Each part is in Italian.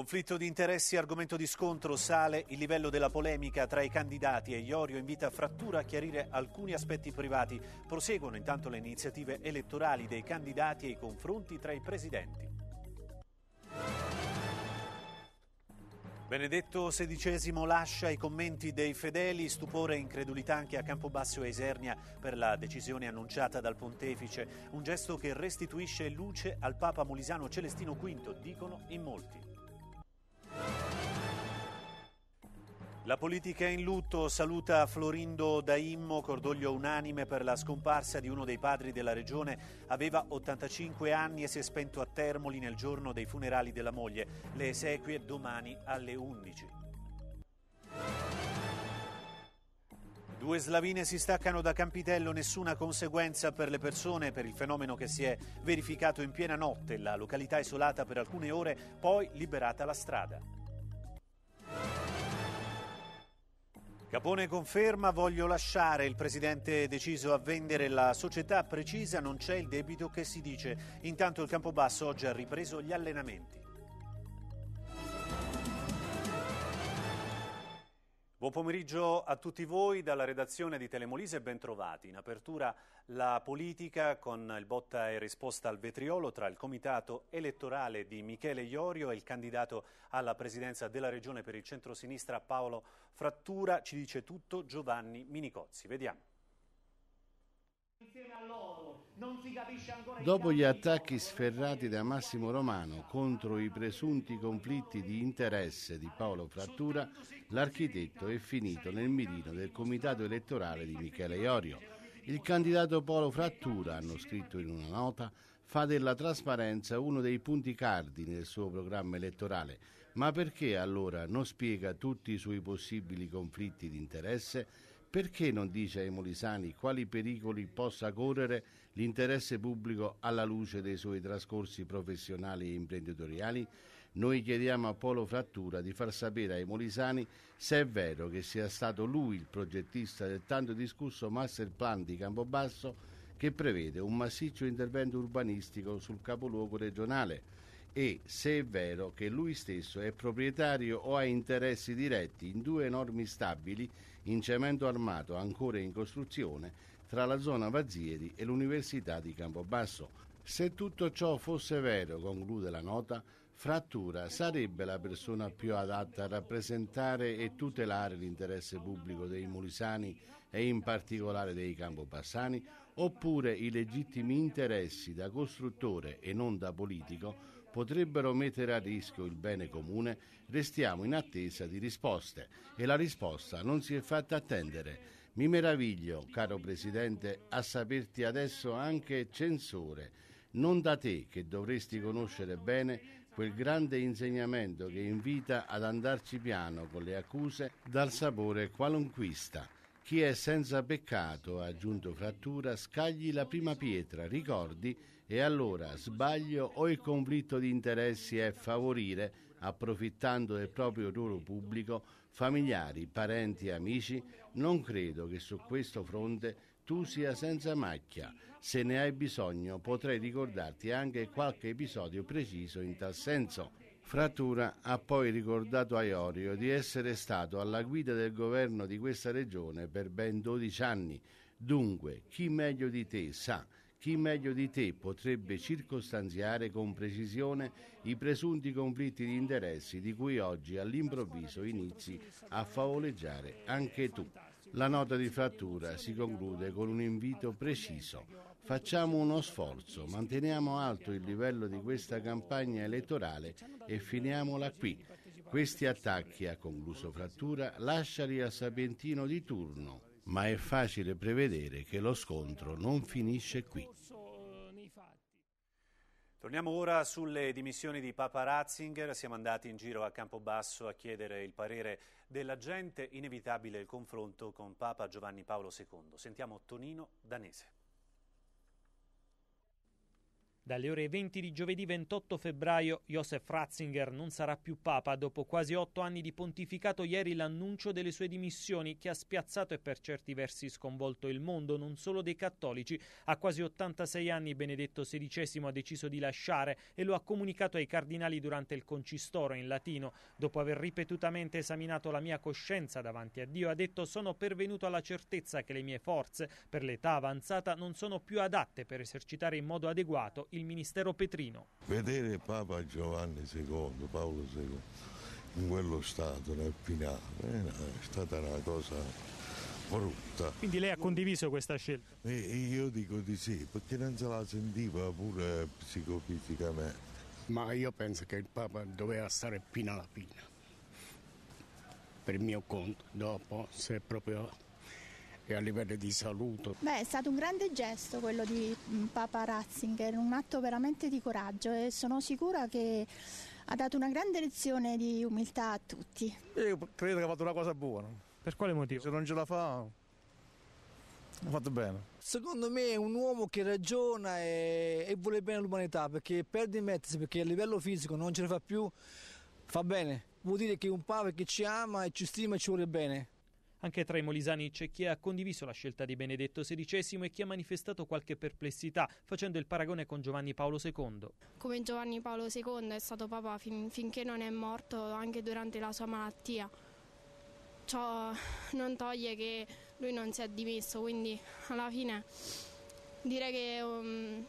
Conflitto di interessi, argomento di scontro, sale il livello della polemica tra i candidati e Iorio invita Frattura a chiarire alcuni aspetti privati. Proseguono intanto le iniziative elettorali dei candidati e i confronti tra i presidenti. Benedetto XVI lascia i commenti dei fedeli, stupore e incredulità anche a Campobasso e Isernia per la decisione annunciata dal pontefice, un gesto che restituisce luce al Papa Molisano Celestino V, dicono in molti. La politica in lutto saluta Florindo Daimmo, cordoglio unanime per la scomparsa di uno dei padri della regione. Aveva 85 anni e si è spento a Termoli nel giorno dei funerali della moglie. Le esequie domani alle 11. Due slavine si staccano da Campitello, nessuna conseguenza per le persone, per il fenomeno che si è verificato in piena notte, la località isolata per alcune ore, poi liberata la strada. Capone conferma, voglio lasciare, il presidente è deciso a vendere la società precisa, non c'è il debito che si dice. Intanto il Campobasso oggi ha ripreso gli allenamenti. Buon pomeriggio a tutti voi dalla redazione di Telemolise e bentrovati. In apertura la politica con il botta e risposta al vetriolo tra il comitato elettorale di Michele Iorio e il candidato alla presidenza della regione per il centrosinistra Paolo Frattura. Ci dice tutto Giovanni Minicozzi. Vediamo. Dopo gli attacchi sferrati da Massimo Romano contro i presunti conflitti di interesse di Paolo Frattura, l'architetto è finito nel mirino del comitato elettorale di Michele Iorio. Il candidato Paolo Frattura, hanno scritto in una nota, fa della trasparenza uno dei punti cardini del suo programma elettorale. Ma perché allora non spiega tutti i suoi possibili conflitti di interesse? perché non dice ai molisani quali pericoli possa correre l'interesse pubblico alla luce dei suoi trascorsi professionali e imprenditoriali? Noi chiediamo a Polo Frattura di far sapere ai molisani se è vero che sia stato lui il progettista del tanto discusso master plan di Campobasso che prevede un massiccio intervento urbanistico sul capoluogo regionale e se è vero che lui stesso è proprietario o ha interessi diretti in due enormi stabili in cemento armato ancora in costruzione tra la zona Vazzieri e l'Università di Campobasso. Se tutto ciò fosse vero, conclude la nota, Frattura sarebbe la persona più adatta a rappresentare e tutelare l'interesse pubblico dei mulisani e in particolare dei campobassani, oppure i legittimi interessi da costruttore e non da politico potrebbero mettere a rischio il bene comune, restiamo in attesa di risposte e la risposta non si è fatta attendere. Mi meraviglio, caro Presidente, a saperti adesso anche censore, non da te che dovresti conoscere bene quel grande insegnamento che invita ad andarci piano con le accuse dal sapore qualunquista. Chi è senza peccato, ha aggiunto Frattura, scagli la prima pietra, ricordi e allora sbaglio o il conflitto di interessi è favorire, approfittando del proprio ruolo pubblico, familiari, parenti e amici? Non credo che su questo fronte tu sia senza macchia. Se ne hai bisogno potrei ricordarti anche qualche episodio preciso in tal senso. Frattura ha poi ricordato a Iorio di essere stato alla guida del governo di questa regione per ben 12 anni. Dunque, chi meglio di te sa chi meglio di te potrebbe circostanziare con precisione i presunti conflitti di interessi di cui oggi all'improvviso inizi a favoleggiare anche tu? La nota di frattura si conclude con un invito preciso. Facciamo uno sforzo, manteniamo alto il livello di questa campagna elettorale e finiamola qui. Questi attacchi, ha concluso Frattura, lasciali al Sapientino di turno ma è facile prevedere che lo scontro non finisce qui. Torniamo ora sulle dimissioni di Papa Ratzinger. Siamo andati in giro a Campobasso a chiedere il parere della gente. Inevitabile il confronto con Papa Giovanni Paolo II. Sentiamo Tonino Danese. Dalle ore 20 di giovedì 28 febbraio Josef Ratzinger non sarà più papa. Dopo quasi otto anni di pontificato ieri l'annuncio delle sue dimissioni che ha spiazzato e per certi versi sconvolto il mondo, non solo dei cattolici. A quasi 86 anni Benedetto XVI ha deciso di lasciare e lo ha comunicato ai cardinali durante il concistoro in latino. Dopo aver ripetutamente esaminato la mia coscienza davanti a Dio ha detto sono pervenuto alla certezza che le mie forze, per l'età avanzata, non sono più adatte per esercitare in modo adeguato il il ministero Petrino. Vedere Papa Giovanni II, Paolo II, in quello stato, nel finale, eh, è stata una cosa brutta. Quindi lei ha condiviso questa scelta? E io dico di sì, perché non se la sentiva pure psicofisicamente. Ma io penso che il Papa doveva stare fino alla fine, per il mio conto. Dopo, se proprio e a livello di saluto. Beh, è stato un grande gesto quello di mm, Papa Ratzinger, un atto veramente di coraggio e sono sicura che ha dato una grande lezione di umiltà a tutti. Io credo che ha fatto una cosa buona. Per quale motivo? Se non ce la fa, ha fatto bene. Secondo me è un uomo che ragiona e, e vuole bene all'umanità perché per dimettersi, perché a livello fisico non ce ne fa più, fa bene. Vuol dire che un papa che ci ama e ci stima e ci vuole bene. Anche tra i molisani c'è chi ha condiviso la scelta di Benedetto XVI e chi ha manifestato qualche perplessità, facendo il paragone con Giovanni Paolo II. Come Giovanni Paolo II è stato papa fin, finché non è morto, anche durante la sua malattia. Ciò non toglie che lui non si è dimesso, quindi alla fine dire che um,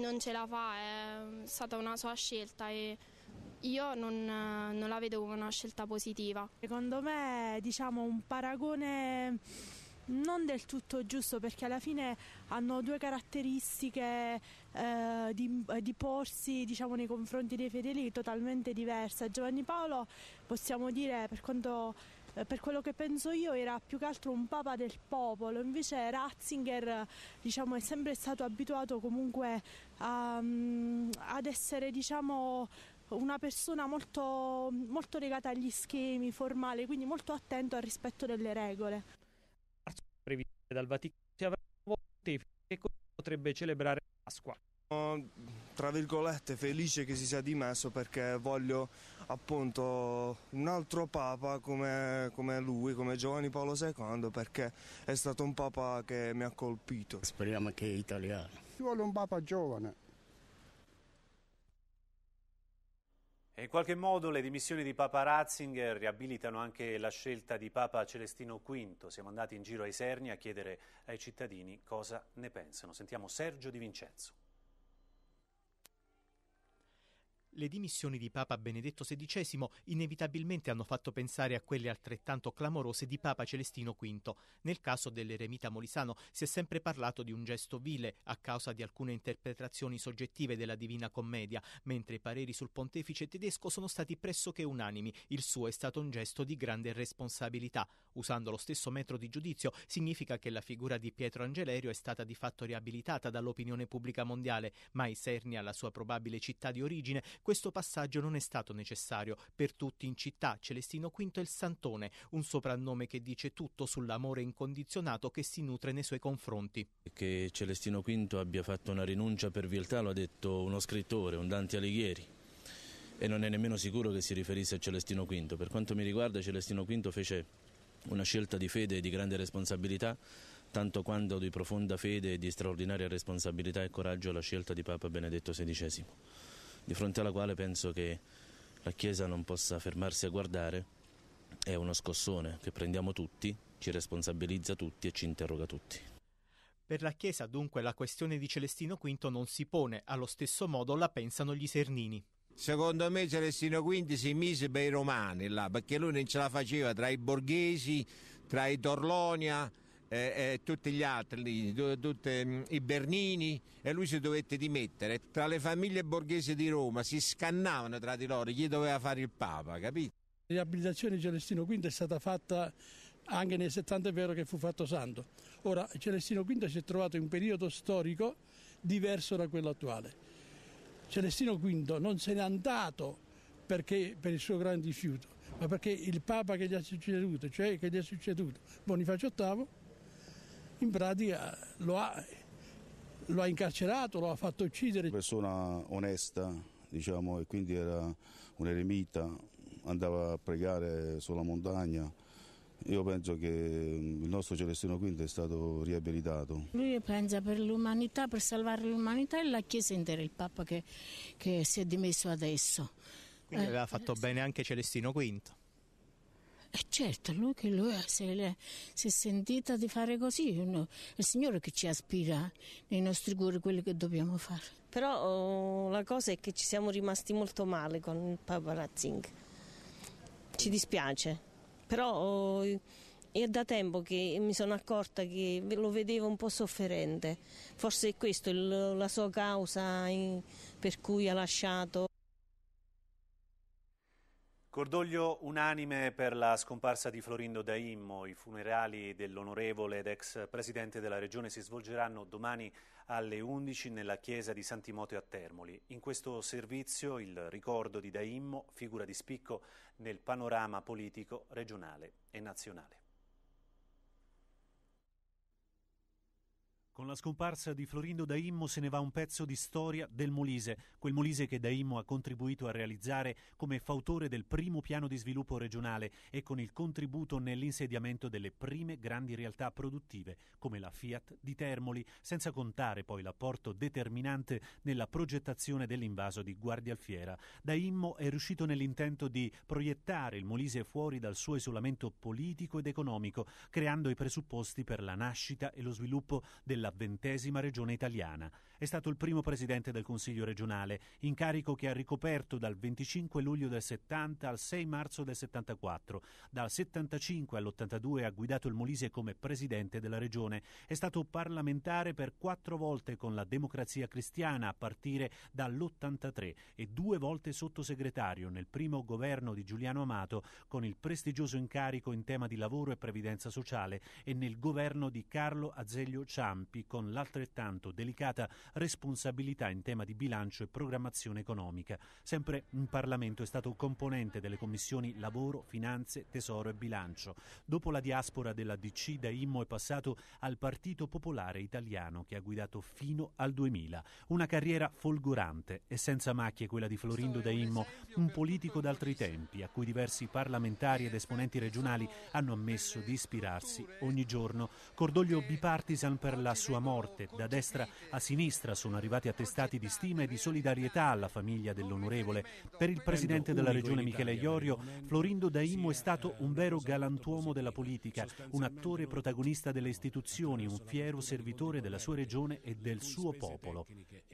non ce la fa è stata una sua scelta e io non, eh, non la vedo come una scelta positiva. Secondo me diciamo un paragone non del tutto giusto perché alla fine hanno due caratteristiche eh, di, eh, di, porsi diciamo, nei confronti dei fedeli totalmente diverse. Giovanni Paolo possiamo dire per, quanto, eh, per quello che penso io era più che altro un papa del popolo, invece Ratzinger diciamo, è sempre stato abituato comunque a, mm, ad essere diciamo, una persona molto, molto legata agli schemi, formale, quindi molto attento al rispetto delle regole. Previste dal Vaticano si avrà un che potrebbe celebrare Pasqua tra virgolette felice che si sia dimesso perché voglio appunto un altro papa come, come, lui, come Giovanni Paolo II perché è stato un papa che mi ha colpito. Speriamo che è italiano. Ci vuole un papa giovane in qualche modo le dimissioni di Papa Ratzinger riabilitano anche la scelta di Papa Celestino V. Siamo andati in giro ai Serni a chiedere ai cittadini cosa ne pensano. Sentiamo Sergio Di Vincenzo. Le dimissioni di Papa Benedetto XVI inevitabilmente hanno fatto pensare a quelle altrettanto clamorose di Papa Celestino V. Nel caso dell'eremita molisano si è sempre parlato di un gesto vile a causa di alcune interpretazioni soggettive della Divina Commedia, mentre i pareri sul pontefice tedesco sono stati pressoché unanimi. Il suo è stato un gesto di grande responsabilità. Usando lo stesso metro di giudizio significa che la figura di Pietro Angelerio è stata di fatto riabilitata dall'opinione pubblica mondiale, ma i cerni alla sua probabile città di origine questo passaggio non è stato necessario. Per tutti in città Celestino V è il Santone, un soprannome che dice tutto sull'amore incondizionato che si nutre nei suoi confronti. Che Celestino V abbia fatto una rinuncia per viltà lo ha detto uno scrittore, un Dante Alighieri e non è nemmeno sicuro che si riferisse a Celestino V. Per quanto mi riguarda, Celestino V fece una scelta di fede e di grande responsabilità, tanto quanto di profonda fede e di straordinaria responsabilità e coraggio la scelta di Papa Benedetto XVI di fronte alla quale penso che la Chiesa non possa fermarsi a guardare, è uno scossone che prendiamo tutti, ci responsabilizza tutti e ci interroga tutti. Per la Chiesa dunque la questione di Celestino V non si pone, allo stesso modo la pensano gli Sernini. Secondo me Celestino V si mise per i romani là, perché lui non ce la faceva tra i borghesi, tra i Torlonia, eh, tutti gli altri, tutti, mm, i Bernini e lui si dovette dimettere. Tra le famiglie borghesi di Roma si scannavano tra di loro, gli doveva fare il Papa, capito? La riabilitazione di Celestino V è stata fatta anche nel 70 è vero che fu fatto santo. Ora Celestino V si è trovato in un periodo storico diverso da quello attuale. Celestino V non se n'è andato perché, per il suo grande rifiuto, ma perché il Papa che gli ha succeduto, cioè che gli è succeduto Bonifacio VIII, in pratica lo ha, lo ha incarcerato, lo ha fatto uccidere. Una persona onesta, diciamo, e quindi era un eremita, andava a pregare sulla montagna. Io penso che mm, il nostro Celestino V è stato riabilitato. Lui pensa per l'umanità, per salvare l'umanità e la Chiesa intera, il Papa che, che si è dimesso adesso. Quindi eh, aveva fatto eh, bene anche Celestino V. E eh, certo, lui che lui se le, si è sentita di fare così, no? è il Signore che ci aspira nei nostri cuori quello che dobbiamo fare. Però oh, la cosa è che ci siamo rimasti molto male con il Papa Razzing, ci dispiace, però oh, è da tempo che mi sono accorta che lo vedevo un po' sofferente, forse è questa la sua causa per cui ha lasciato. Cordoglio unanime per la scomparsa di Florindo Daimmo. I funerali dell'onorevole ed ex presidente della regione si svolgeranno domani alle 11 nella chiesa di San Timoteo a Termoli. In questo servizio il ricordo di Daimmo, figura di spicco nel panorama politico regionale e nazionale. Con la scomparsa di Florindo Daimmo se ne va un pezzo di storia del Molise, quel Molise che Daimmo ha contribuito a realizzare come fautore del primo piano di sviluppo regionale e con il contributo nell'insediamento delle prime grandi realtà produttive, come la Fiat di Termoli, senza contare poi l'apporto determinante nella progettazione dell'invaso di Guardialfiera. Daimmo è riuscito nell'intento di proiettare il Molise fuori dal suo isolamento politico ed economico, creando i presupposti per la nascita e lo sviluppo della ventesima regione italiana è stato il primo presidente del Consiglio regionale, incarico che ha ricoperto dal 25 luglio del 70 al 6 marzo del 74. Dal 75 all'82 ha guidato il Molise come presidente della regione. È stato parlamentare per quattro volte con la Democrazia Cristiana a partire dall'83 e due volte sottosegretario nel primo governo di Giuliano Amato con il prestigioso incarico in tema di lavoro e previdenza sociale e nel governo di Carlo Azeglio Ciampi con l'altrettanto delicata responsabilità in tema di bilancio e programmazione economica. Sempre in Parlamento è stato componente delle commissioni Lavoro, Finanze, Tesoro e Bilancio. Dopo la diaspora della DC da Immo è passato al Partito Popolare Italiano che ha guidato fino al 2000. Una carriera folgorante e senza macchie quella di Florindo da Immo, un politico d'altri tempi a cui diversi parlamentari ed esponenti regionali hanno ammesso di ispirarsi ogni giorno. Cordoglio bipartisan per la sua morte, da destra a sinistra sinistra sono arrivati attestati di stima e di solidarietà alla famiglia dell'onorevole. Per il presidente della regione Michele Iorio, Florindo Daimo è stato eh, un vero galantuomo della politica, un attore protagonista delle istituzioni, un fiero servitore della sua regione e del suo popolo.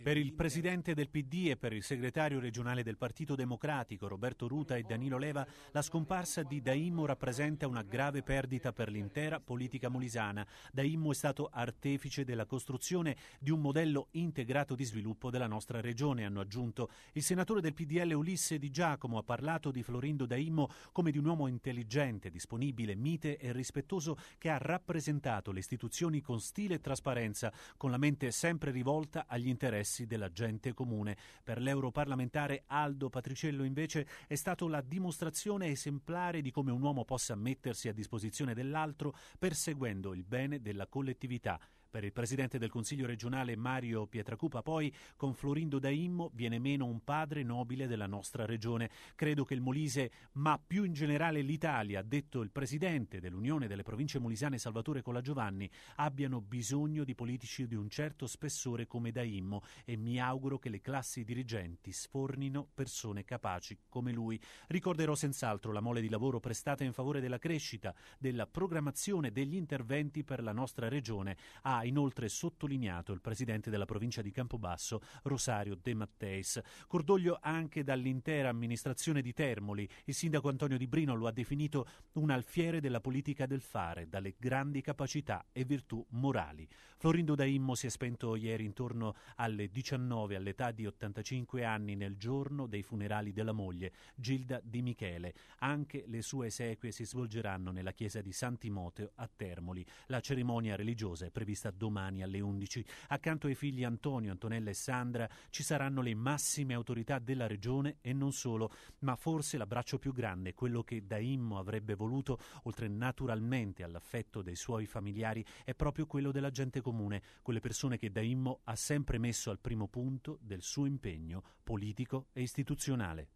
Per il presidente del PD e per il segretario regionale del Partito Democratico Roberto Ruta e Danilo Leva, la scomparsa di Daimmo rappresenta una grave perdita per l'intera politica molisana. Daimmo è stato artefice della costruzione di un modello integrato di sviluppo della nostra regione, hanno aggiunto. Il senatore del PDL Ulisse Di Giacomo ha parlato di Florindo Daimmo come di un uomo intelligente, disponibile, mite e rispettoso che ha rappresentato le istituzioni con stile e trasparenza, con la mente sempre rivolta agli interessi interessi della gente comune. Per l'europarlamentare Aldo Patriciello invece è stato la dimostrazione esemplare di come un uomo possa mettersi a disposizione dell'altro perseguendo il bene della collettività. Per il presidente del Consiglio regionale Mario Pietracupa poi, con Florindo Daimmo viene meno un padre nobile della nostra regione. Credo che il Molise, ma più in generale l'Italia, ha detto il presidente dell'Unione delle province molisane Salvatore Colagiovanni, abbiano bisogno di politici di un certo spessore come Daimmo e mi auguro che le classi dirigenti sfornino persone capaci come lui. Ricorderò senz'altro la mole di lavoro prestata in favore della crescita, della programmazione degli interventi per la nostra regione. Ha inoltre sottolineato il presidente della provincia di Campobasso, Rosario De Matteis. Cordoglio anche dall'intera amministrazione di Termoli. Il sindaco Antonio Di Brino lo ha definito un alfiere della politica del fare, dalle grandi capacità e virtù morali. Florindo Daimmo si è spento ieri intorno alle 19 all'età di 85 anni nel giorno dei funerali della moglie, Gilda Di Michele. Anche le sue esequie si svolgeranno nella chiesa di San Timoteo a Termoli. La cerimonia religiosa è prevista udienza domani alle 11. Accanto ai figli Antonio, Antonella e Sandra ci saranno le massime autorità della regione e non solo, ma forse l'abbraccio più grande, quello che Daimmo avrebbe voluto, oltre naturalmente all'affetto dei suoi familiari, è proprio quello della gente comune, quelle persone che Daimmo ha sempre messo al primo punto del suo impegno politico e istituzionale.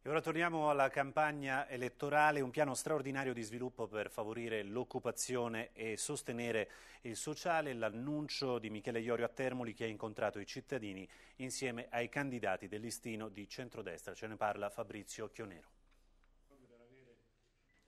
E ora torniamo alla campagna elettorale, un piano straordinario di sviluppo per favorire l'occupazione e sostenere il sociale, l'annuncio di Michele Iorio a Termoli che ha incontrato i cittadini insieme ai candidati del listino di centrodestra. Ce ne parla Fabrizio Chionero.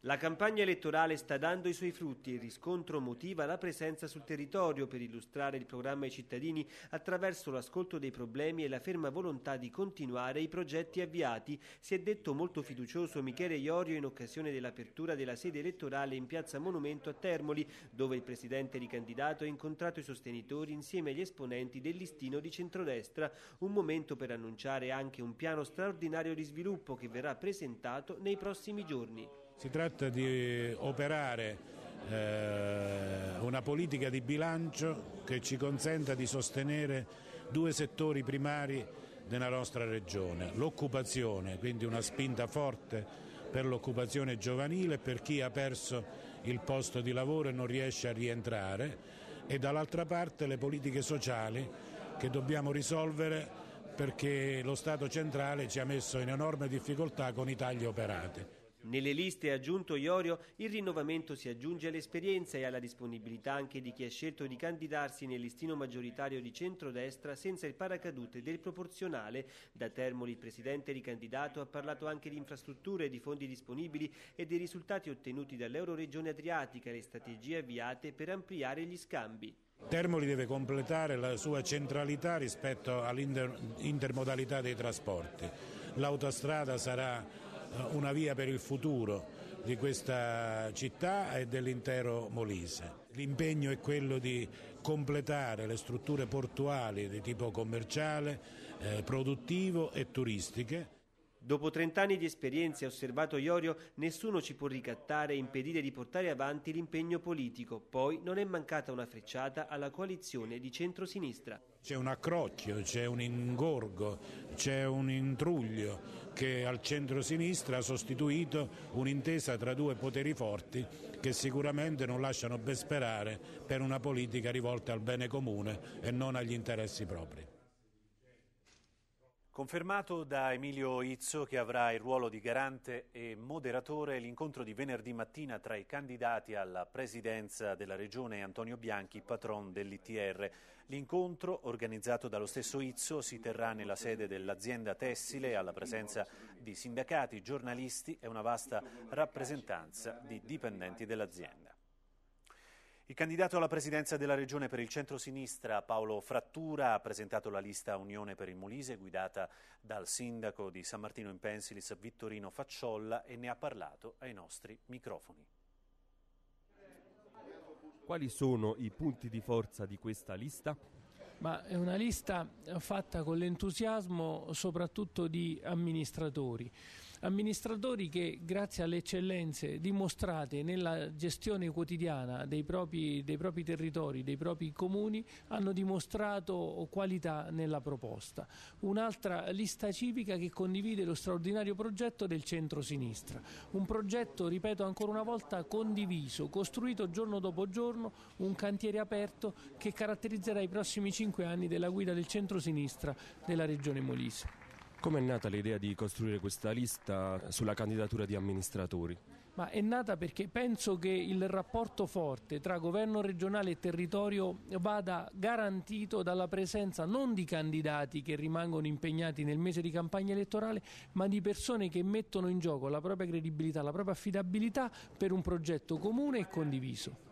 La campagna elettorale sta dando i suoi frutti il riscontro motiva la presenza sul territorio per illustrare il programma ai cittadini attraverso l'ascolto dei problemi e la ferma volontà di continuare i progetti avviati. Si è detto molto fiducioso Michele Iorio in occasione dell'apertura della sede elettorale in piazza Monumento a Termoli, dove il presidente ricandidato ha incontrato i sostenitori insieme agli esponenti del listino di centrodestra. Un momento per annunciare anche un piano straordinario di sviluppo che verrà presentato nei prossimi giorni. Si tratta di operare eh, una politica di bilancio che ci consenta di sostenere due settori primari della nostra regione, l'occupazione, quindi una spinta forte per l'occupazione giovanile, per chi ha perso il posto di lavoro e non riesce a rientrare e dall'altra parte le politiche sociali che dobbiamo risolvere perché lo Stato centrale ci ha messo in enorme difficoltà con i tagli operati. Nelle liste aggiunto Iorio, il rinnovamento si aggiunge all'esperienza e alla disponibilità anche di chi ha scelto di candidarsi nel listino maggioritario di centrodestra senza il paracadute del proporzionale. Da Termoli il presidente ricandidato ha parlato anche di infrastrutture, di fondi disponibili e dei risultati ottenuti dall'Euroregione Adriatica e le strategie avviate per ampliare gli scambi. Termoli deve completare la sua centralità rispetto all'intermodalità dei trasporti. L'autostrada sarà eh, una via per il futuro di questa città e dell'intero Molise. L'impegno è quello di completare le strutture portuali di tipo commerciale, eh, produttivo e turistiche Dopo 30 anni di esperienza, ha osservato Iorio, nessuno ci può ricattare e impedire di portare avanti l'impegno politico. Poi non è mancata una frecciata alla coalizione di centrosinistra. C'è un accrocchio, c'è un ingorgo, c'è un intruglio che al centrosinistra ha sostituito un'intesa tra due poteri forti che sicuramente non lasciano ben sperare per una politica rivolta al bene comune e non agli interessi propri. Confermato da Emilio Izzo che avrà il ruolo di garante e moderatore l'incontro di venerdì mattina tra i candidati alla presidenza della regione Antonio Bianchi, patron dell'ITR. L'incontro, organizzato dallo stesso Izzo, si terrà nella sede dell'azienda tessile alla presenza di sindacati, giornalisti e una vasta rappresentanza di dipendenti dell'azienda. Il candidato alla presidenza della regione per il centro-sinistra Paolo Frattura ha presentato la lista Unione per il Molise guidata dal sindaco di San Martino in Pensilis Vittorino Facciolla e ne ha parlato ai nostri microfoni. Quali sono i punti di forza di questa lista? Ma è una lista fatta con l'entusiasmo soprattutto di amministratori amministratori che grazie alle eccellenze dimostrate nella gestione quotidiana dei propri, dei propri territori, dei propri comuni, hanno dimostrato qualità nella proposta. Un'altra lista civica che condivide lo straordinario progetto del centro-sinistra, un progetto, ripeto ancora una volta, condiviso, costruito giorno dopo giorno, un cantiere aperto che caratterizzerà i prossimi cinque anni della guida del centro-sinistra della regione Molise. Come è nata l'idea di costruire questa lista sulla candidatura di amministratori? Ma è nata perché penso che il rapporto forte tra governo regionale e territorio vada garantito dalla presenza non di candidati che rimangono impegnati nel mese di campagna elettorale, ma di persone che mettono in gioco la propria credibilità, la propria affidabilità per un progetto comune e condiviso.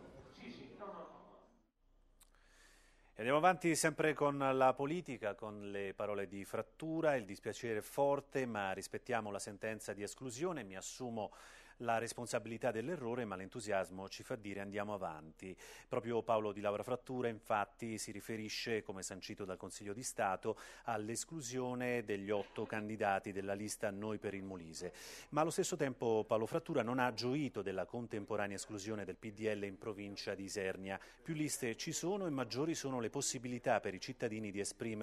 andiamo avanti sempre con la politica, con le parole di frattura, il dispiacere forte, ma rispettiamo la sentenza di esclusione, mi assumo la responsabilità dell'errore, ma l'entusiasmo ci fa dire andiamo avanti. Proprio Paolo Di Laura Frattura, infatti, si riferisce, come sancito dal Consiglio di Stato, all'esclusione degli otto candidati della lista Noi per il Molise. Ma allo stesso tempo Paolo Frattura non ha gioito della contemporanea esclusione del PDL in provincia di Isernia. Più liste ci sono e maggiori sono le possibilità per i cittadini di esprimersi.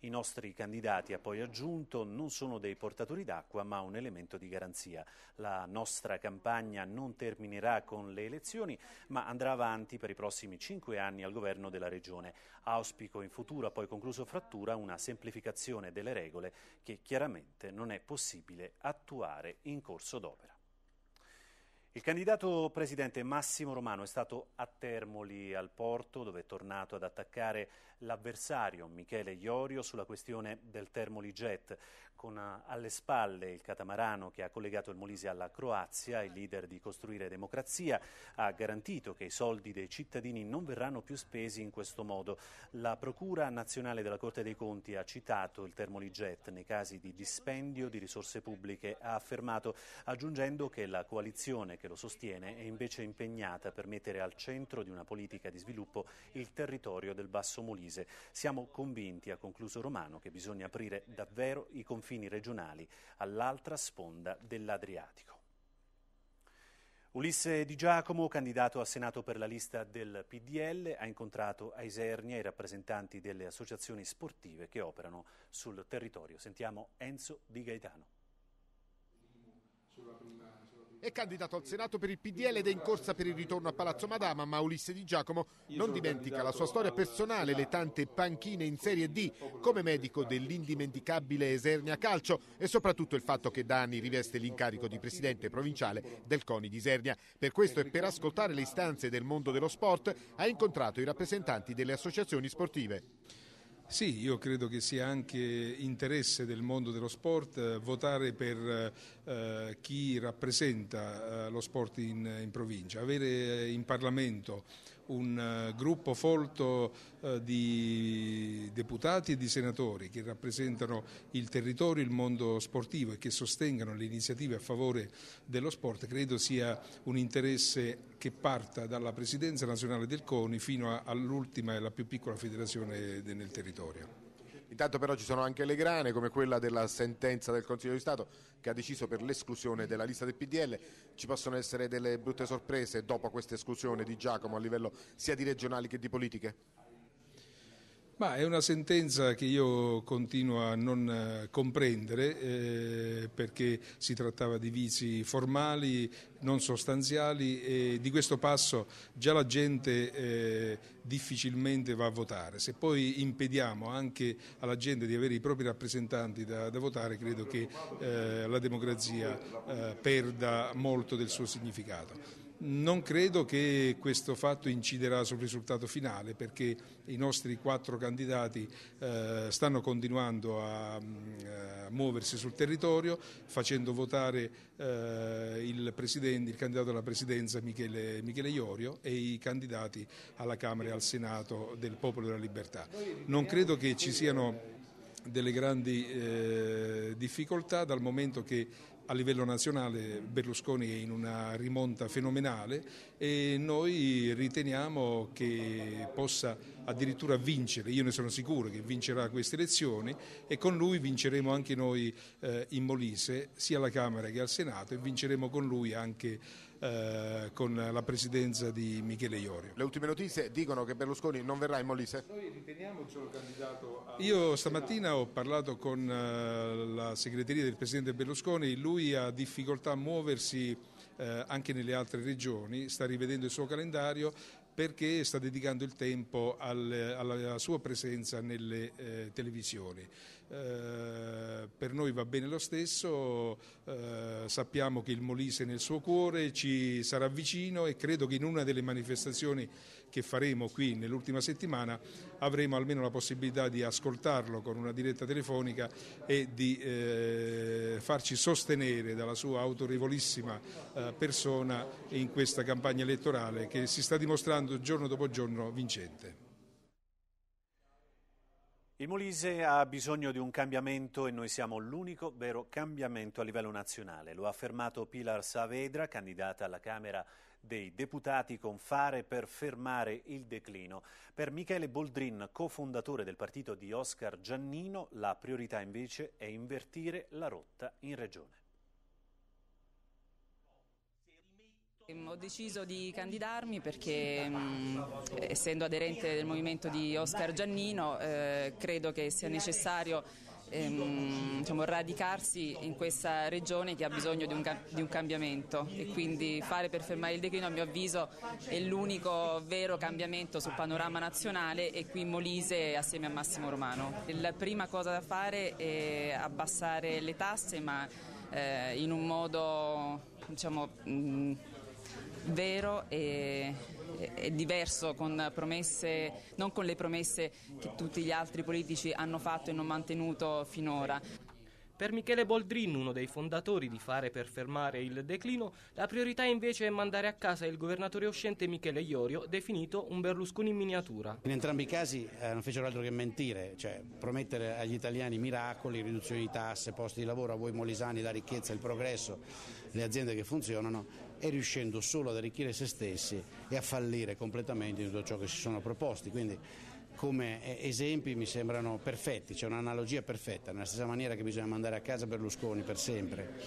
I nostri candidati, ha poi aggiunto, non sono dei portatori d'acqua, ma un elemento di garanzia. La nostra nostra campagna non terminerà con le elezioni, ma andrà avanti per i prossimi cinque anni al governo della Regione. Auspico in futuro, poi concluso Frattura, una semplificazione delle regole che chiaramente non è possibile attuare in corso d'opera. Il candidato presidente Massimo Romano è stato a Termoli al porto dove è tornato ad attaccare l'avversario Michele Iorio sulla questione del Termoli Jet con eh, alle spalle il catamarano che ha collegato il Molise alla Croazia, il leader di Costruire Democrazia ha garantito che i soldi dei cittadini non verranno più spesi in questo modo. La Procura nazionale della Corte dei Conti ha citato il termoliget nei casi di dispendio di risorse pubbliche, ha affermato aggiungendo che la coalizione che lo sostiene è invece impegnata per mettere al centro di una politica di sviluppo il territorio del Basso Molise. Siamo convinti, ha concluso Romano, che bisogna aprire davvero i confini confini regionali all'altra sponda dell'Adriatico. Ulisse Di Giacomo, candidato a Senato per la lista del PDL, ha incontrato a Isernia i rappresentanti delle associazioni sportive che operano sul territorio. Sentiamo Enzo Di Gaetano. È candidato al Senato per il PDL ed è in corsa per il ritorno a Palazzo Madama, ma Ulisse Di Giacomo non dimentica la sua storia personale, le tante panchine in Serie D come medico dell'indimenticabile Esernia Calcio e soprattutto il fatto che da anni riveste l'incarico di presidente provinciale del CONI di Esernia. Per questo e per ascoltare le istanze del mondo dello sport ha incontrato i rappresentanti delle associazioni sportive. Sì, io credo che sia anche interesse del mondo dello sport eh, votare per eh, chi rappresenta eh, lo sport in, in provincia, avere eh, in Parlamento un eh, gruppo folto eh, di deputati e di senatori che rappresentano il territorio, il mondo sportivo e che sostengano le iniziative a favore dello sport, credo sia un interesse che parta dalla Presidenza nazionale del CONI fino all'ultima e la più piccola federazione nel territorio. Intanto però ci sono anche le grane come quella della sentenza del Consiglio di Stato che ha deciso per l'esclusione della lista del PDL. Ci possono essere delle brutte sorprese dopo questa esclusione di Giacomo a livello sia di regionali che di politiche? Ma è una sentenza che io continuo a non eh, comprendere eh, perché si trattava di vizi formali, non sostanziali e di questo passo già la gente eh, difficilmente va a votare. Se poi impediamo anche alla gente di avere i propri rappresentanti da, da votare credo che eh, la democrazia eh, perda molto del suo significato. Non credo che questo fatto inciderà sul risultato finale perché i nostri quattro candidati eh, stanno continuando a, mm, eh, a, muoversi sul territorio facendo votare eh, il, il, candidato alla presidenza Michele, Michele, Iorio e i candidati alla Camera e al Senato del Popolo della Libertà. Non credo che ci siano delle grandi eh, difficoltà dal momento che a livello nazionale Berlusconi è in una rimonta fenomenale e noi riteniamo che possa addirittura vincere, io ne sono sicuro che vincerà queste elezioni e con lui vinceremo anche noi eh, in Molise, sia alla Camera che al Senato e vinceremo con lui anche eh, con la presidenza di Michele Iorio. Le ultime notizie dicono che Berlusconi non verrà in Molise? Noi riteniamo solo candidato a... Io stamattina ho parlato con eh, la segreteria del Presidente Berlusconi, lui ha difficoltà a muoversi eh, anche nelle altre regioni, sta rivedendo il suo calendario perché sta dedicando il tempo alla sua presenza nelle televisioni. Eh, per noi va bene lo stesso, eh, sappiamo che il Molise nel suo cuore, ci sarà vicino e credo che in una delle manifestazioni che faremo qui nell'ultima settimana avremo almeno la possibilità di ascoltarlo con una diretta telefonica e di eh, farci sostenere dalla sua autorevolissima eh, persona in questa campagna elettorale che si sta dimostrando giorno dopo giorno vincente. Il Molise ha bisogno di un cambiamento e noi siamo l'unico vero cambiamento a livello nazionale. Lo ha affermato Pilar Saavedra, candidata alla Camera dei deputati con fare per fermare il declino. Per Michele Boldrin, cofondatore del partito di Oscar Giannino, la priorità invece è invertire la rotta in regione. Ehm, ho deciso di candidarmi perché mh, mm, essendo aderente del movimento di Oscar Giannino eh, credo che sia necessario ehm, diciamo, radicarsi in questa regione che ha bisogno di un, di un, cambiamento e quindi fare per fermare il declino a mio avviso è l'unico vero cambiamento sul panorama nazionale e qui in Molise assieme a Massimo Romano. La prima cosa da fare è abbassare le tasse ma eh, in un modo diciamo, mh, mm, vero e, e, diverso, con promesse, non con le promesse che tutti gli altri politici hanno fatto e non mantenuto finora. Per Michele Boldrin, uno dei fondatori di Fare per fermare il declino, la priorità invece è mandare a casa il governatore uscente Michele Iorio, definito un Berlusconi in miniatura. In entrambi i casi eh, non fecero altro che mentire, cioè promettere agli italiani miracoli, riduzioni di tasse, posti di lavoro, a voi molisani la ricchezza, il progresso, le aziende che funzionano e riuscendo solo ad arricchire se stessi e a fallire completamente in tutto ciò che si sono proposti. Quindi come eh, esempi mi sembrano perfetti, c'è un'analogia perfetta, nella stessa maniera che bisogna mandare a casa Berlusconi per sempre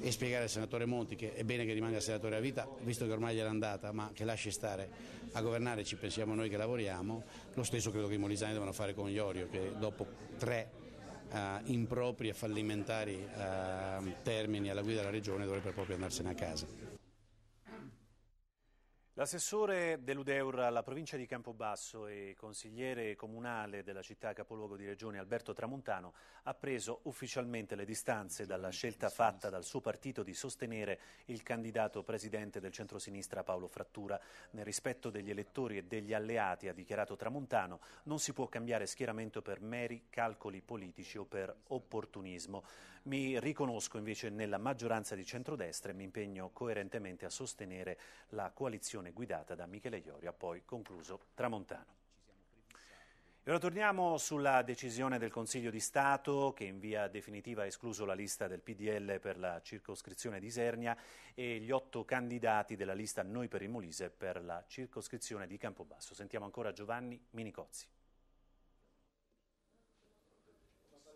e spiegare al senatore Monti che è bene che rimanga senatore a vita, visto che ormai gliel'è andata, ma che lasci stare a governare, ci pensiamo noi che lavoriamo, lo stesso credo che i molisani devono fare con Iorio che dopo tre Uh, impropri e fallimentari uh, termini alla guida della regione dovrebbe proprio andarsene a casa. L'assessore dell'Udeur alla provincia di Campobasso e consigliere comunale della città capoluogo di regione Alberto Tramontano ha preso ufficialmente le distanze dalla scelta fatta dal suo partito di sostenere il candidato presidente del centrosinistra Paolo Frattura. Nel rispetto degli elettori e degli alleati, ha dichiarato Tramontano, non si può cambiare schieramento per meri calcoli politici o per opportunismo. Mi riconosco invece nella maggioranza di centrodestra e mi impegno coerentemente a sostenere la coalizione guidata da Michele Iorio, poi concluso Tramontano. E ora torniamo sulla decisione del Consiglio di Stato che in via definitiva ha escluso la lista del PDL per la circoscrizione di Isernia e gli otto candidati della lista Noi per il Molise per la circoscrizione di Campobasso. Sentiamo ancora Giovanni Minicozzi.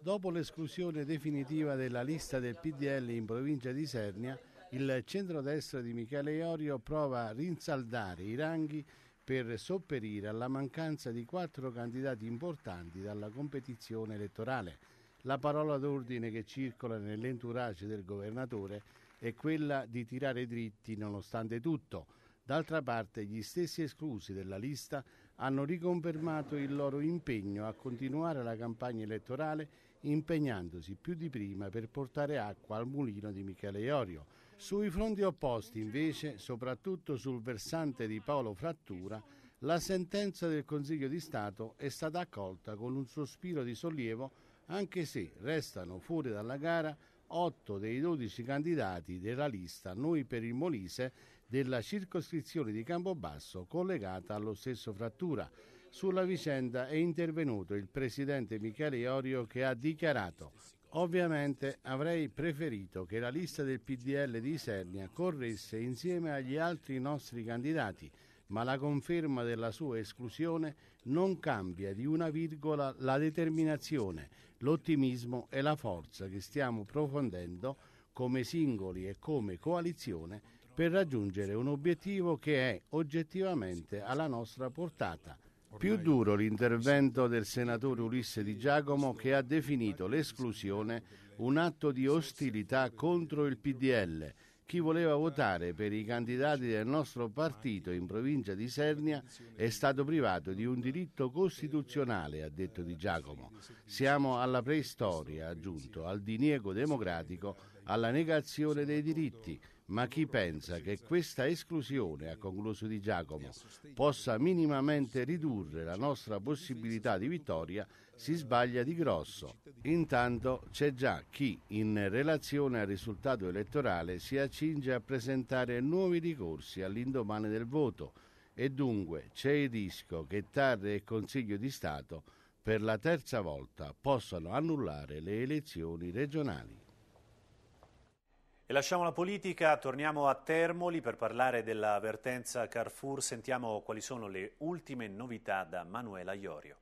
Dopo l'esclusione definitiva della lista del PDL in provincia di Sernia, il centrodestra di Michele Iorio prova a rinsaldare i ranghi per sopperire alla mancanza di quattro candidati importanti dalla competizione elettorale. La parola d'ordine che circola nell'entourage del governatore è quella di tirare dritti nonostante tutto. D'altra parte gli stessi esclusi della lista hanno riconfermato il loro impegno a continuare la campagna elettorale impegnandosi più di prima per portare acqua al mulino di Michele Iorio. Sui fronti opposti, invece, soprattutto sul versante di Paolo Frattura, la sentenza del Consiglio di Stato è stata accolta con un sospiro di sollievo, anche se restano fuori dalla gara 8 dei 12 candidati della lista Noi per il Molise della circoscrizione di Campobasso collegata allo stesso Frattura. Sulla vicenda è intervenuto il presidente Michele Iorio che ha dichiarato Ovviamente avrei preferito che la lista del PDL di Isernia corresse insieme agli altri nostri candidati, ma la conferma della sua esclusione non cambia di una virgola la determinazione, l'ottimismo e la forza che stiamo profondendo come singoli e come coalizione per raggiungere un obiettivo che è oggettivamente alla nostra portata, più duro l'intervento del senatore Ulisse Di Giacomo che ha definito l'esclusione un atto di ostilità contro il PDL chi voleva votare per i candidati del nostro partito in provincia di Sernia è stato privato di un diritto costituzionale, ha detto Di Giacomo. Siamo alla preistoria, ha aggiunto, al diniego democratico, alla negazione dei diritti ma chi pensa che questa esclusione, ha concluso Di Giacomo, possa minimamente ridurre la nostra possibilità di vittoria si sbaglia di grosso. Intanto c'è già chi, in relazione al risultato elettorale, si accinge a presentare nuovi ricorsi all'indomani del voto e dunque c'è il rischio che TAR e Consiglio di Stato per la terza volta possano annullare le elezioni regionali. E lasciamo la politica, torniamo a Termoli per parlare della vertenza Carrefour. Sentiamo quali sono le ultime novità da Manuela Iorio.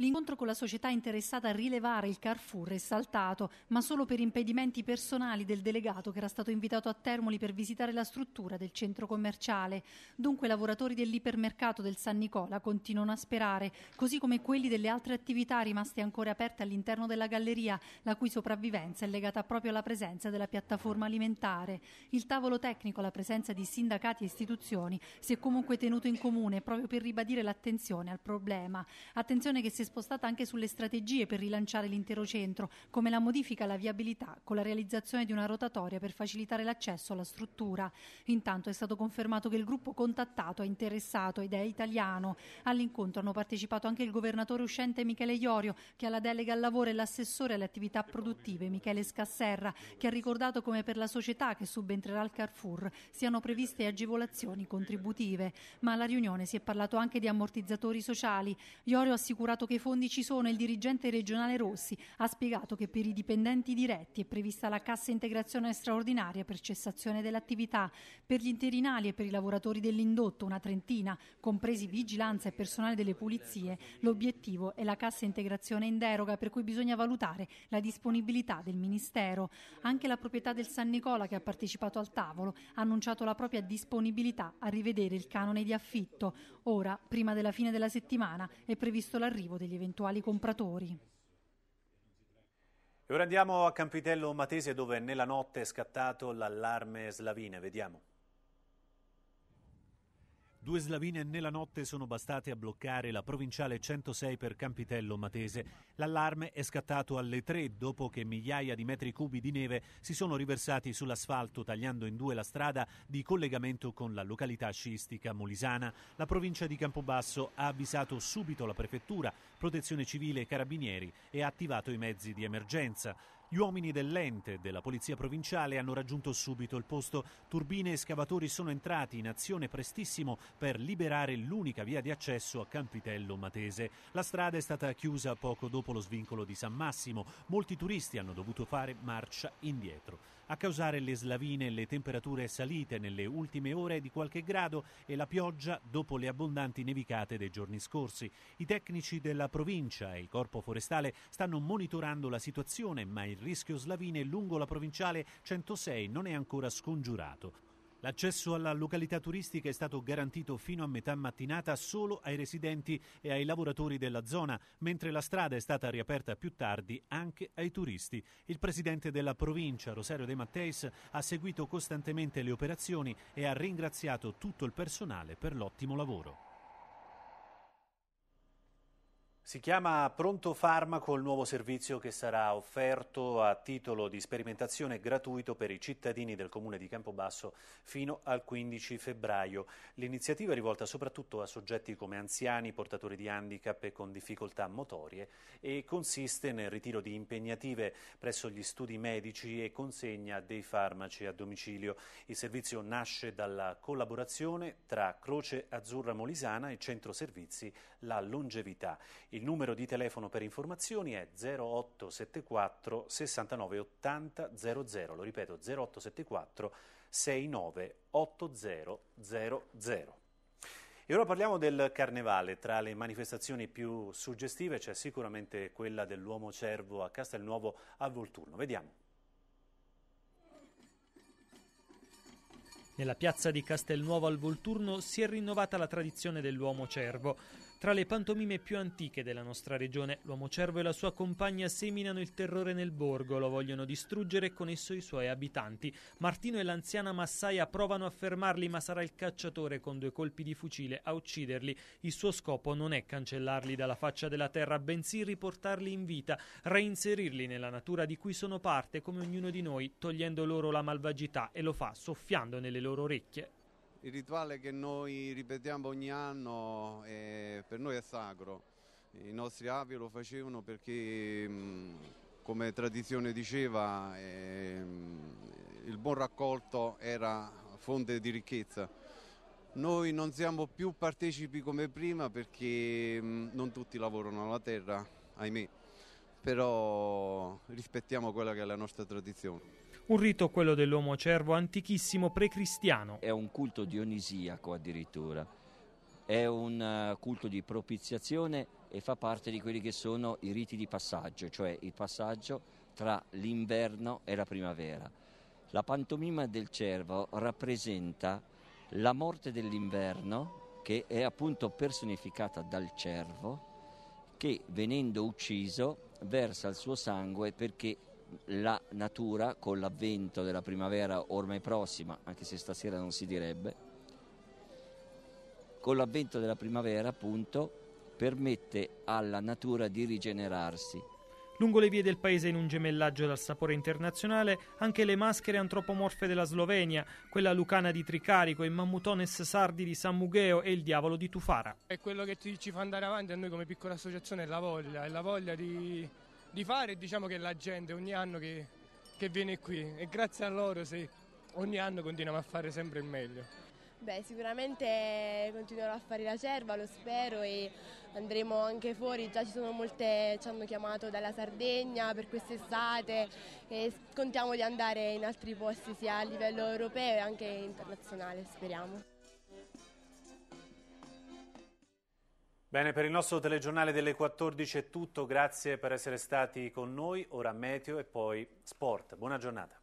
L'incontro con la società interessata a rilevare il Carrefour è saltato, ma solo per impedimenti personali del delegato che era stato invitato a Termoli per visitare la struttura del centro commerciale. Dunque i lavoratori dell'ipermercato del San Nicola continuano a sperare, così come quelli delle altre attività rimaste ancora aperte all'interno della galleria, la cui sopravvivenza è legata proprio alla presenza della piattaforma alimentare. Il tavolo tecnico alla presenza di sindacati e istituzioni si è comunque tenuto in comune proprio per ribadire l'attenzione al problema. Attenzione che si è spostata anche sulle strategie per rilanciare l'intero centro, come la modifica alla viabilità con la realizzazione di una rotatoria per facilitare l'accesso alla struttura. Intanto è stato confermato che il gruppo contattato è interessato ed è italiano. All'incontro hanno partecipato anche il governatore uscente Michele Iorio, che ha la delega al lavoro e l'assessore alle attività produttive Michele Scasserra, che ha ricordato come per la società che subentrerà al Carrefour siano previste agevolazioni contributive. Ma alla riunione si è parlato anche di ammortizzatori sociali. Iorio ha assicurato che fondi ci sono il dirigente regionale Rossi ha spiegato che per i dipendenti diretti è prevista la cassa integrazione straordinaria per cessazione dell'attività, per gli interinali e per i lavoratori dell'indotto una trentina, compresi vigilanza e personale delle pulizie. L'obiettivo è la cassa integrazione in deroga per cui bisogna valutare la disponibilità del Ministero. Anche la proprietà del San Nicola che ha partecipato al tavolo ha annunciato la propria disponibilità a rivedere il canone di affitto. Ora, prima della fine della settimana, è previsto l'arrivo degli eventuali compratori. E ora andiamo a Campitello Matese dove nella notte è scattato l'allarme slavina. Vediamo. Due slavine nella notte sono bastate a bloccare la provinciale 106 per Campitello Matese. L'allarme è scattato alle 3 dopo che migliaia di metri cubi di neve si sono riversati sull'asfalto tagliando in due la strada di collegamento con la località sciistica molisana. La provincia di Campobasso ha avvisato subito la prefettura, protezione civile e carabinieri e ha attivato i mezzi di emergenza. Gli uomini dell'ente e della polizia provinciale hanno raggiunto subito il posto. Turbine e scavatori sono entrati in azione prestissimo per liberare l'unica via di accesso a Campitello Matese. La strada è stata chiusa poco dopo lo svincolo di San Massimo. Molti turisti hanno dovuto fare marcia indietro. A causare le slavine le temperature salite nelle ultime ore di qualche grado e la pioggia dopo le abbondanti nevicate dei giorni scorsi. I tecnici della provincia e il corpo forestale stanno monitorando la situazione, ma il rischio slavine lungo la provinciale 106 non è ancora scongiurato. L'accesso alla località turistica è stato garantito fino a metà mattinata solo ai residenti e ai lavoratori della zona, mentre la strada è stata riaperta più tardi anche ai turisti. Il presidente della provincia, Rosario De Matteis, ha seguito costantemente le operazioni e ha ringraziato tutto il personale per l'ottimo lavoro. Si chiama Pronto Farmaco il nuovo servizio che sarà offerto a titolo di sperimentazione gratuito per i cittadini del comune di Campobasso fino al 15 febbraio. L'iniziativa è rivolta soprattutto a soggetti come anziani, portatori di handicap e con difficoltà motorie e consiste nel ritiro di impegnative presso gli studi medici e consegna dei farmaci a domicilio. Il servizio nasce dalla collaborazione tra Croce Azzurra Molisana e Centro Servizi La Longevità. Il numero di telefono per informazioni è 0874 69 80 00, lo ripeto 0874 69 80 00. E ora parliamo del carnevale. Tra le manifestazioni più suggestive c'è sicuramente quella dell'uomo cervo a Castelnuovo a Volturno. Vediamo. Nella piazza di Castelnuovo al Volturno si è rinnovata la tradizione dell'uomo cervo. Tra le pantomime più antiche della nostra regione, l'uomo cervo e la sua compagna seminano il terrore nel borgo, lo vogliono distruggere e con esso i suoi abitanti. Martino e l'anziana massaia provano a fermarli, ma sarà il cacciatore con due colpi di fucile a ucciderli. Il suo scopo non è cancellarli dalla faccia della terra, bensì riportarli in vita, reinserirli nella natura di cui sono parte, come ognuno di noi, togliendo loro la malvagità e lo fa soffiando nelle loro orecchie il rituale che noi ripetiamo ogni anno è, eh, per noi è sacro. I nostri avi lo facevano perché, mm, come tradizione diceva, ehm, il buon raccolto era fonte di ricchezza. Noi non siamo più partecipi come prima perché mm, non tutti lavorano alla terra, ahimè, però rispettiamo quella che è la nostra tradizione. Un rito, quello dell'uomo cervo, antichissimo precristiano. È un culto dionisiaco addirittura, è un eh, culto di propiziazione e fa parte di quelli che sono i riti di passaggio, cioè il passaggio tra l'inverno e la primavera. La pantomima del cervo rappresenta la morte dell'inverno che è appunto personificata dal cervo che venendo ucciso versa il suo sangue perché la natura con l'avvento della primavera ormai prossima, anche se stasera non si direbbe, con l'avvento della primavera appunto permette alla natura di rigenerarsi. Lungo le vie del paese in un gemellaggio dal sapore internazionale anche le maschere antropomorfe della Slovenia, quella lucana di Tricarico, i mammutones sardi di San Mugheo e il diavolo di Tufara. È quello che ci fa andare avanti a noi come piccola associazione, è la voglia, è la voglia di, di fare diciamo che la gente ogni anno che, che viene qui e grazie a loro sì, ogni anno continuiamo a fare sempre il meglio. Beh, sicuramente continuerò a fare la cerva, lo spero, e andremo anche fuori. Già ci sono molte, ci hanno chiamato dalla Sardegna per quest'estate e contiamo di andare in altri posti sia a livello europeo e anche internazionale, speriamo. Bene, per il nostro telegiornale delle 14 è tutto, grazie per essere stati con noi, ora meteo e poi sport. Buona giornata.